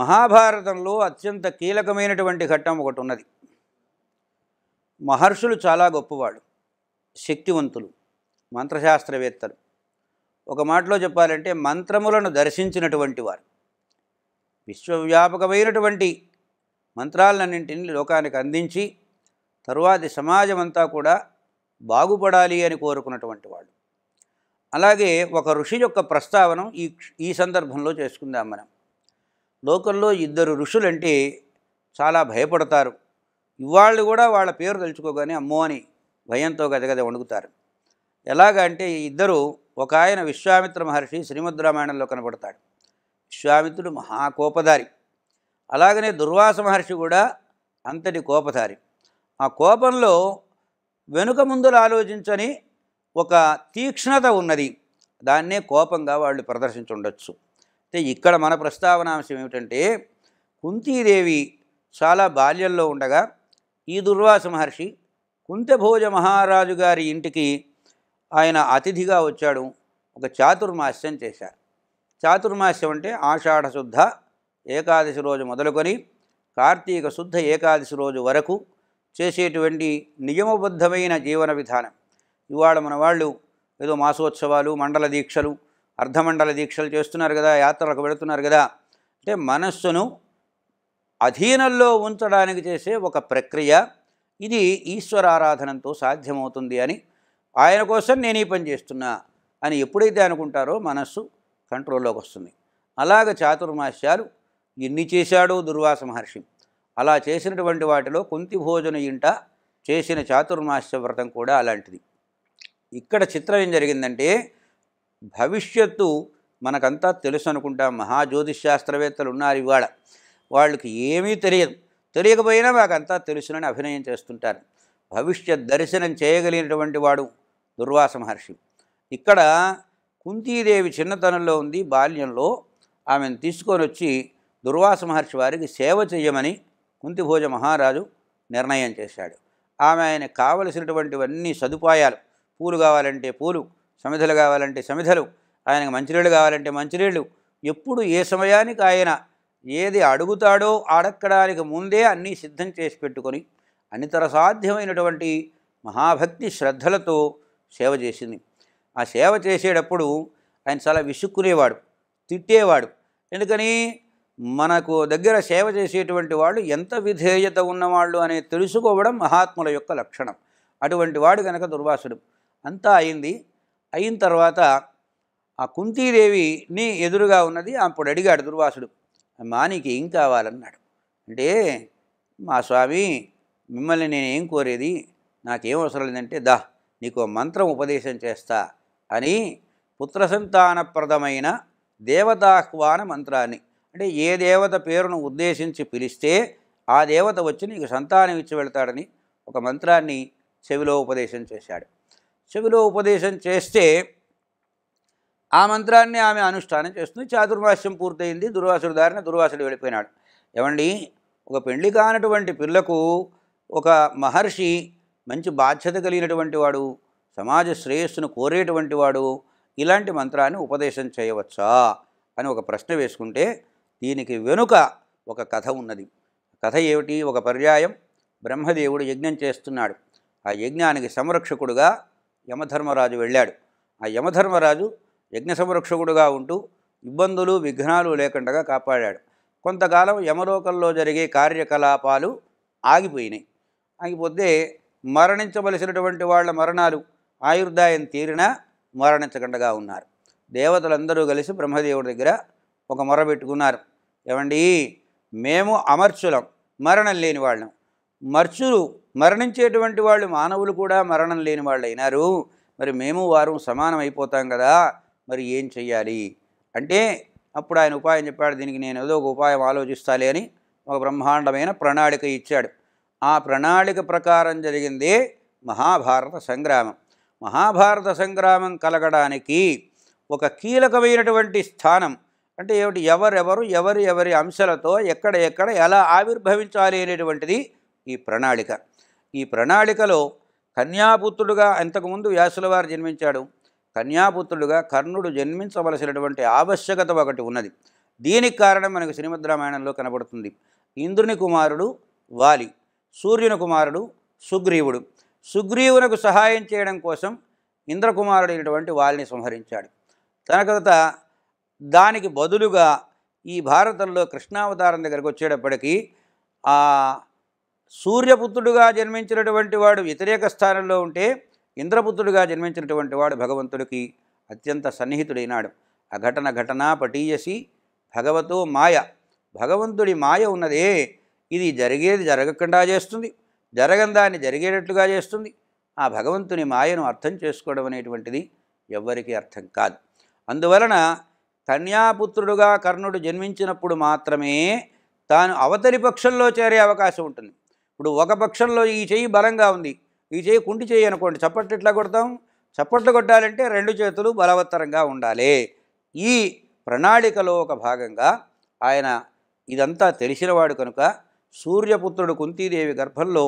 మహాభారతంలో అత్యంత కీలకమైనటువంటి ఘట్టం ఒకటి ఉన్నది మహర్షులు చాలా గొప్పవాడు శక్తివంతులు మంత్రశాస్త్రవేత్తలు ఒక మాటలో చెప్పాలంటే మంత్రములను దర్శించినటువంటి వారు విశ్వవ్యాపకమైనటువంటి మంత్రాలన్నింటిని లోకానికి అందించి తరువాతి సమాజం అంతా కూడా బాగుపడాలి అని కోరుకున్నటువంటి వాళ్ళు అలాగే ఒక ఋషి యొక్క ప్రస్తావన ఈ ఈ సందర్భంలో చేసుకుందాం మనం లోకంలో ఇద్దరు ఋషులంటే చాలా భయపడతారు ఇవాళ్ళు కూడా వాళ్ళ పేరు తలుచుకోగానే అమ్మో అని భయంతో గదగద వణుకుతారు ఎలాగంటే ఇద్దరు ఒక ఆయన విశ్వామిత్ర మహర్షి శ్రీమద్ రామాయణంలో కనబడతాడు విశ్వామిత్రుడు మహాకోపధారి అలాగనే దుర్వాస మహర్షి కూడా అంతటి కోపధారి ఆ కోపంలో వెనుక ముందులు ఆలోచించని ఒక తీక్ష్ణత ఉన్నది దాన్నే కోపంగా వాళ్ళు ప్రదర్శించుండొచ్చు అయితే ఇక్కడ మన ప్రస్తావనాంశం ఏమిటంటే కుంతీదేవి చాలా బాల్యంలో ఉండగా ఈ దుర్వాస మహర్షి కుంతభోజ మహారాజు గారి ఇంటికి ఆయన అతిథిగా వచ్చాడు ఒక చాతుర్మాస్యం చేశారు చాతుర్మాస్యం అంటే ఆషాఢ శుద్ధ ఏకాదశి రోజు మొదలుకొని కార్తీక శుద్ధ ఏకాదశి రోజు వరకు చేసేటువంటి నియమబద్ధమైన జీవన విధానం ఇవాళ మన వాళ్ళు ఏదో మాసోత్సవాలు మండల దీక్షలు అర్ధమండల దీక్షలు చేస్తున్నారు కదా యాత్రలకు పెడుతున్నారు కదా అంటే మనస్సును అధీనంలో ఉంచడానికి చేసే ఒక ప్రక్రియ ఇది ఈశ్వర ఆరాధనంతో సాధ్యమవుతుంది అని ఆయన కోసం నేను ఈ పని చేస్తున్నా అని ఎప్పుడైతే అనుకుంటారో మనస్సు కంట్రోల్లోకి వస్తుంది అలాగ చాతుర్మాస్యాలు ఎన్ని చేశాడో దుర్వాస మహర్షి అలా చేసినటువంటి వాటిలో కుంతి భోజన ఇంట చేసిన చాతుర్మాస్య వ్రతం కూడా అలాంటిది ఇక్కడ చిత్రం ఏం జరిగిందంటే భవిష్యత్తు మనకంతా తెలుసు అనుకుంటాం మహాజ్యోతిష్ శాస్త్రవేత్తలు ఉన్నారు ఇవాళ వాళ్ళకి ఏమీ తెలియదు తెలియకపోయినా మాకంతా తెలుసునని అభినయం చేస్తుంటారు భవిష్యత్ దర్శనం చేయగలిగినటువంటి వాడు దుర్వాస మహర్షి ఇక్కడ కుంతీదేవి చిన్నతనంలో ఉంది బాల్యంలో ఆమెను తీసుకొని వచ్చి దుర్వాస మహర్షి వారికి సేవ చేయమని కుంతిభోజ మహారాజు నిర్ణయం చేశాడు ఆమె ఆయన కావలసినటువంటివన్నీ సదుపాయాలు పూలు కావాలంటే పూలు సమిధలు కావాలంటే సమిధలు ఆయనకు మంచినీళ్ళు కావాలంటే మంచినీళ్ళు ఎప్పుడు ఏ సమయానికి ఆయన ఏది అడుగుతాడో అడక్కడానికి ముందే అన్నీ సిద్ధం చేసి పెట్టుకొని అన్నితర సాధ్యమైనటువంటి మహాభక్తి శ్రద్ధలతో సేవ చేసింది ఆ సేవ చేసేటప్పుడు ఆయన చాలా విసుక్కునేవాడు తిట్టేవాడు ఎందుకని మనకు దగ్గర సేవ చేసేటువంటి వాళ్ళు ఎంత విధేయత ఉన్నవాళ్ళు అనే తెలుసుకోవడం మహాత్ముల యొక్క లక్షణం అటువంటి వాడు కనుక దుర్వాసుడు అంతా అయింది అయిన తర్వాత ఆ కుంతీదేవిని ఎదురుగా ఉన్నది అప్పుడు అడిగాడు దుర్వాసుడు మా నీకు ఏం కావాలన్నాడు అంటే మా స్వామి మిమ్మల్ని నేను ఏం కోరేది నాకేం అవసరం లేదంటే దా నీకు మంత్రం ఉపదేశం చేస్తా అని పుత్రసంతానప్రదమైన దేవతాహ్వాన మంత్రాన్ని అంటే ఏ దేవత పేరును ఉద్దేశించి పిలిస్తే ఆ దేవత వచ్చి నీకు సంతానం ఇచ్చి వెళ్తాడని ఒక మంత్రాన్ని చెవిలో ఉపదేశం చేశాడు చెవిలో ఉపదేశం చేస్తే ఆ మంత్రాన్ని ఆమె అనుష్ఠానం చేస్తుంది చాతుర్మాస్యం పూర్తయింది దుర్వాసుడు దారిన దుర్వాసుడు వెళ్ళిపోయినాడు ఏమండి ఒక పెళ్లి కానటువంటి పిల్లకు ఒక మహర్షి మంచి బాధ్యత కలిగినటువంటి వాడు సమాజ శ్రేయస్సును కోరేటువంటి వాడు ఇలాంటి మంత్రాన్ని ఉపదేశం చేయవచ్చా అని ఒక ప్రశ్న వేసుకుంటే దీనికి వెనుక ఒక కథ ఉన్నది కథ ఏమిటి ఒక పర్యాయం బ్రహ్మదేవుడు యజ్ఞం చేస్తున్నాడు ఆ యజ్ఞానికి సంరక్షకుడుగా యమధర్మరాజు వెళ్ళాడు ఆ యమధర్మరాజు యజ్ఞ సంరక్షకుడుగా ఉంటూ ఇబ్బందులు విఘ్నాలు లేకుండా కాపాడాడు కొంతకాలం యమలోకంలో జరిగే కార్యకలాపాలు ఆగిపోయినాయి ఆగిపోతే మరణించవలసినటువంటి వాళ్ళ మరణాలు ఆయుర్దాయం తీరినా మరణించకుండా ఉన్నారు దేవతలందరూ కలిసి బ్రహ్మదేవుడి దగ్గర ఒక మొర పెట్టుకున్నారు ఏమండి మేము అమర్చులం మరణం లేని వాళ్ళం మర్చులు మరణించేటువంటి వాళ్ళు మానవులు కూడా మరణం లేని వాళ్ళు అయినారు మరి మేము వారు సమానం అయిపోతాం కదా మరి ఏం చెయ్యాలి అంటే అప్పుడు ఆయన ఉపాయం చెప్పాడు దీనికి నేను ఏదో ఒక ఉపాయం ఆలోచిస్తాలి అని ఒక బ్రహ్మాండమైన ప్రణాళిక ఇచ్చాడు ఆ ప్రణాళిక ప్రకారం జరిగింది మహాభారత సంగ్రామం మహాభారత సంగ్రామం కలగడానికి ఒక కీలకమైనటువంటి స్థానం అంటే ఏమిటి ఎవరెవరు ఎవరి ఎవరి అంశాలతో ఎక్కడ ఎక్కడ ఎలా ఆవిర్భవించాలి అనేటువంటిది ఈ ప్రణాళిక ఈ ప్రణాళికలో కన్యాపుత్రుడుగా ఇంతకుముందు వ్యాసుల వారు జన్మించాడు కన్యాపుత్రుడుగా కర్ణుడు జన్మించవలసినటువంటి ఆవశ్యకత ఒకటి ఉన్నది దీనికి కారణం మనకు శ్రీమద్ రామాయణంలో కనబడుతుంది ఇంద్రుని కుమారుడు వాలి సూర్యుని కుమారుడు సుగ్రీవుడు సుగ్రీవునకు సహాయం చేయడం కోసం ఇంద్రకుమారుడైనటువంటి వాలిని సంహరించాడు తన తర్వాత దానికి బదులుగా ఈ భారతంలో కృష్ణావతారం దగ్గరకు వచ్చేటప్పటికీ సూర్యపుత్రుడుగా జన్మించినటువంటి వాడు వ్యతిరేక స్థానంలో ఉంటే ఇంద్రపుత్రుడుగా జన్మించినటువంటి వాడు భగవంతుడికి అత్యంత సన్నిహితుడైనాడు అఘటన ఘటన పటీయసి భగవతో మాయ భగవంతుడి మాయ ఉన్నదే ఇది జరిగేది జరగకుండా చేస్తుంది జరగందాన్ని జరిగేటట్లుగా చేస్తుంది ఆ భగవంతుని మాయను అర్థం చేసుకోవడం అనేటువంటిది ఎవ్వరికీ అర్థం కాదు అందువలన కన్యాపుత్రుడుగా కర్ణుడు జన్మించినప్పుడు మాత్రమే తాను అవతరి పక్షంలో చేరే అవకాశం ఉంటుంది ఇప్పుడు ఒక పక్షంలో ఈ చేయి బలంగా ఉంది ఈ చేయి కుంటి చెయ్యి అనుకోండి చప్పట్లు ఎట్లా కొడతాం చప్పట్లు కొట్టాలంటే రెండు చేతులు బలవత్తరంగా ఉండాలి ఈ ప్రణాళికలో ఒక భాగంగా ఆయన ఇదంతా తెలిసినవాడు కనుక సూర్యపుత్రుడు కుంతీదేవి గర్భంలో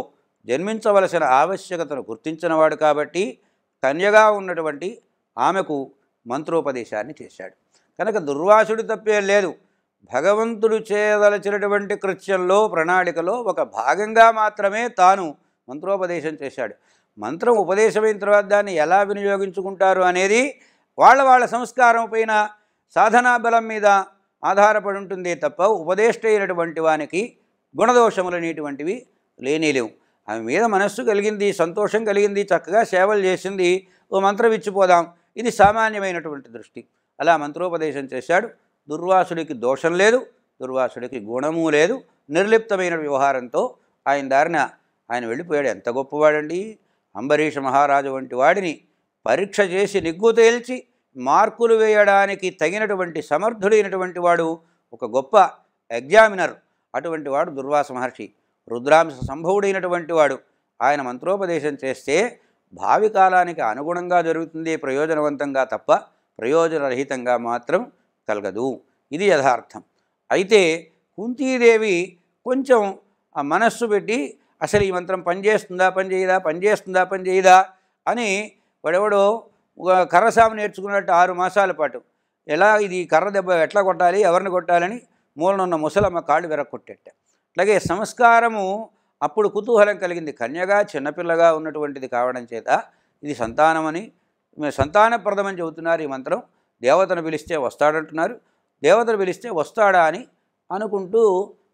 జన్మించవలసిన ఆవశ్యకతను గుర్తించినవాడు కాబట్టి కన్యగా ఉన్నటువంటి ఆమెకు మంత్రోపదేశాన్ని చేశాడు కనుక దుర్వాసుడు తప్పేం లేదు భగవంతుడు చేయదలచినటువంటి కృత్యంలో ప్రణాళికలో ఒక భాగంగా మాత్రమే తాను మంత్రోపదేశం చేశాడు మంత్రం ఉపదేశమైన తర్వాత దాన్ని ఎలా వినియోగించుకుంటారు అనేది వాళ్ళ వాళ్ళ సంస్కారం పైన సాధనా బలం మీద ఆధారపడి ఉంటుంది తప్ప ఉపదేష్ట అయినటువంటి వానికి గుణదోషములు అనేటువంటివి లేనేలేవు ఆమె మీద మనస్సు కలిగింది సంతోషం కలిగింది చక్కగా సేవలు చేసింది ఓ మంత్రం ఇచ్చిపోదాం ఇది సామాన్యమైనటువంటి దృష్టి అలా మంత్రోపదేశం చేశాడు దుర్వాసుడికి దోషం లేదు దుర్వాసుడికి గుణము లేదు నిర్లిప్తమైన వ్యవహారంతో ఆయన దారిన ఆయన వెళ్ళిపోయాడు ఎంత గొప్పవాడండి అంబరీష మహారాజు వంటి వాడిని పరీక్ష చేసి నిగ్గు తేల్చి మార్కులు వేయడానికి తగినటువంటి సమర్థుడైనటువంటి వాడు ఒక గొప్ప ఎగ్జామినర్ అటువంటి వాడు దుర్వాస మహర్షి రుద్రాంశ సంభవుడైనటువంటి వాడు ఆయన మంత్రోపదేశం చేస్తే భావి కాలానికి అనుగుణంగా జరుగుతుంది ప్రయోజనవంతంగా తప్ప ప్రయోజనరహితంగా మాత్రం కలగదు ఇది యథార్థం అయితే కుంతీదేవి కొంచెం ఆ మనస్సు పెట్టి అసలు ఈ మంత్రం పనిచేస్తుందా పనిచేయదా పనిచేస్తుందా పనిచేయదా అని వడవడో కర్రసాము నేర్చుకున్నట్టు ఆరు మాసాల పాటు ఎలా ఇది కర్ర దెబ్బ ఎట్లా కొట్టాలి ఎవరిని కొట్టాలని మూలనున్న ముసలమ్మ కాళ్ళు కొట్టేట అలాగే సంస్కారము అప్పుడు కుతూహలం కలిగింది కన్యగా చిన్నపిల్లగా ఉన్నటువంటిది కావడం చేత ఇది సంతానమని సంతానప్రదమని చెబుతున్నారు ఈ మంత్రం దేవతను పిలిస్తే వస్తాడంటున్నారు దేవతను పిలిస్తే వస్తాడా అని అనుకుంటూ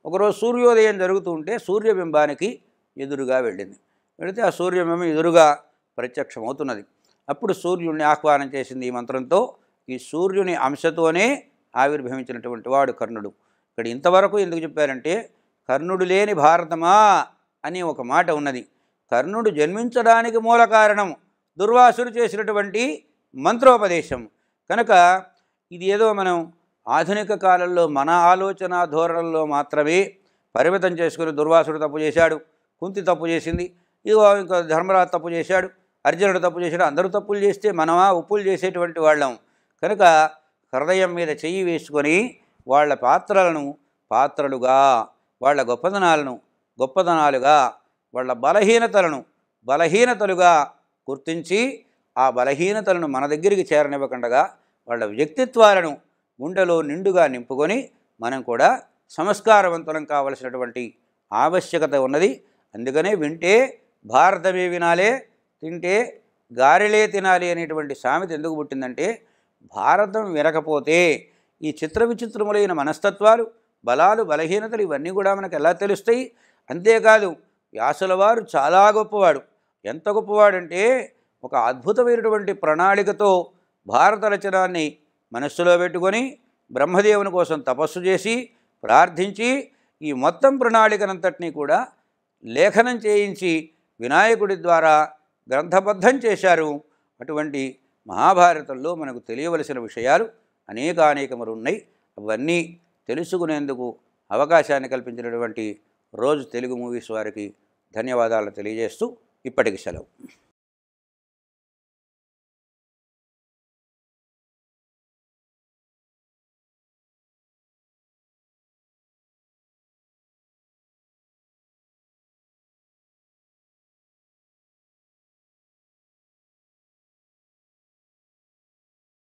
ఒకరోజు సూర్యోదయం జరుగుతుంటే సూర్యబింబానికి ఎదురుగా వెళ్ళింది వెళితే ఆ సూర్యబింబం ఎదురుగా ప్రత్యక్షమవుతున్నది అప్పుడు సూర్యుడిని ఆహ్వానం చేసింది ఈ మంత్రంతో ఈ సూర్యుని అంశతోనే ఆవిర్భవించినటువంటి వాడు కర్ణుడు ఇక్కడ ఇంతవరకు ఎందుకు చెప్పారంటే కర్ణుడు లేని భారతమా అని ఒక మాట ఉన్నది కర్ణుడు జన్మించడానికి మూల కారణం దుర్వాసుడు చేసినటువంటి మంత్రోపదేశం కనుక ఇది ఏదో మనం ఆధునిక కాలంలో మన ఆలోచన ధోరణల్లో మాత్రమే పరిమితం చేసుకుని దుర్వాసుడు తప్పు చేశాడు కుంతి తప్పు చేసింది ఇదిగో ఇంకా ధర్మరాజు తప్పు చేశాడు అర్జునుడు తప్పు చేశాడు అందరూ తప్పులు చేస్తే మనమా ఉప్పులు చేసేటువంటి వాళ్ళం కనుక హృదయం మీద చెయ్యి వేసుకొని వాళ్ళ పాత్రలను పాత్రలుగా వాళ్ళ గొప్పదనాలను గొప్పదనాలుగా వాళ్ళ బలహీనతలను బలహీనతలుగా గుర్తించి ఆ బలహీనతలను మన దగ్గరికి చేరనివ్వకుండా వాళ్ళ వ్యక్తిత్వాలను గుండెలో నిండుగా నింపుకొని మనం కూడా సంస్కారవంతులం కావలసినటువంటి ఆవశ్యకత ఉన్నది అందుకనే వింటే భారతమే వినాలే తింటే గారెలే తినాలి అనేటువంటి సామెత ఎందుకు పుట్టిందంటే భారతం వినకపోతే ఈ చిత్ర విచిత్రములైన మనస్తత్వాలు బలాలు బలహీనతలు ఇవన్నీ కూడా మనకు ఎలా తెలుస్తాయి అంతేకాదు వ్యాసుల వారు చాలా గొప్పవాడు ఎంత గొప్పవాడంటే ఒక అద్భుతమైనటువంటి ప్రణాళికతో భారత రచనాన్ని మనస్సులో పెట్టుకొని బ్రహ్మదేవుని కోసం తపస్సు చేసి ప్రార్థించి ఈ మొత్తం ప్రణాళికనంతటినీ కూడా లేఖనం చేయించి వినాయకుడి ద్వారా గ్రంథబద్ధం చేశారు అటువంటి మహాభారతంలో మనకు తెలియవలసిన విషయాలు అనేకానేకములు ఉన్నాయి అవన్నీ తెలుసుకునేందుకు అవకాశాన్ని కల్పించినటువంటి రోజు తెలుగు మూవీస్ వారికి ధన్యవాదాలు తెలియజేస్తూ ఇప్పటికి సెలవు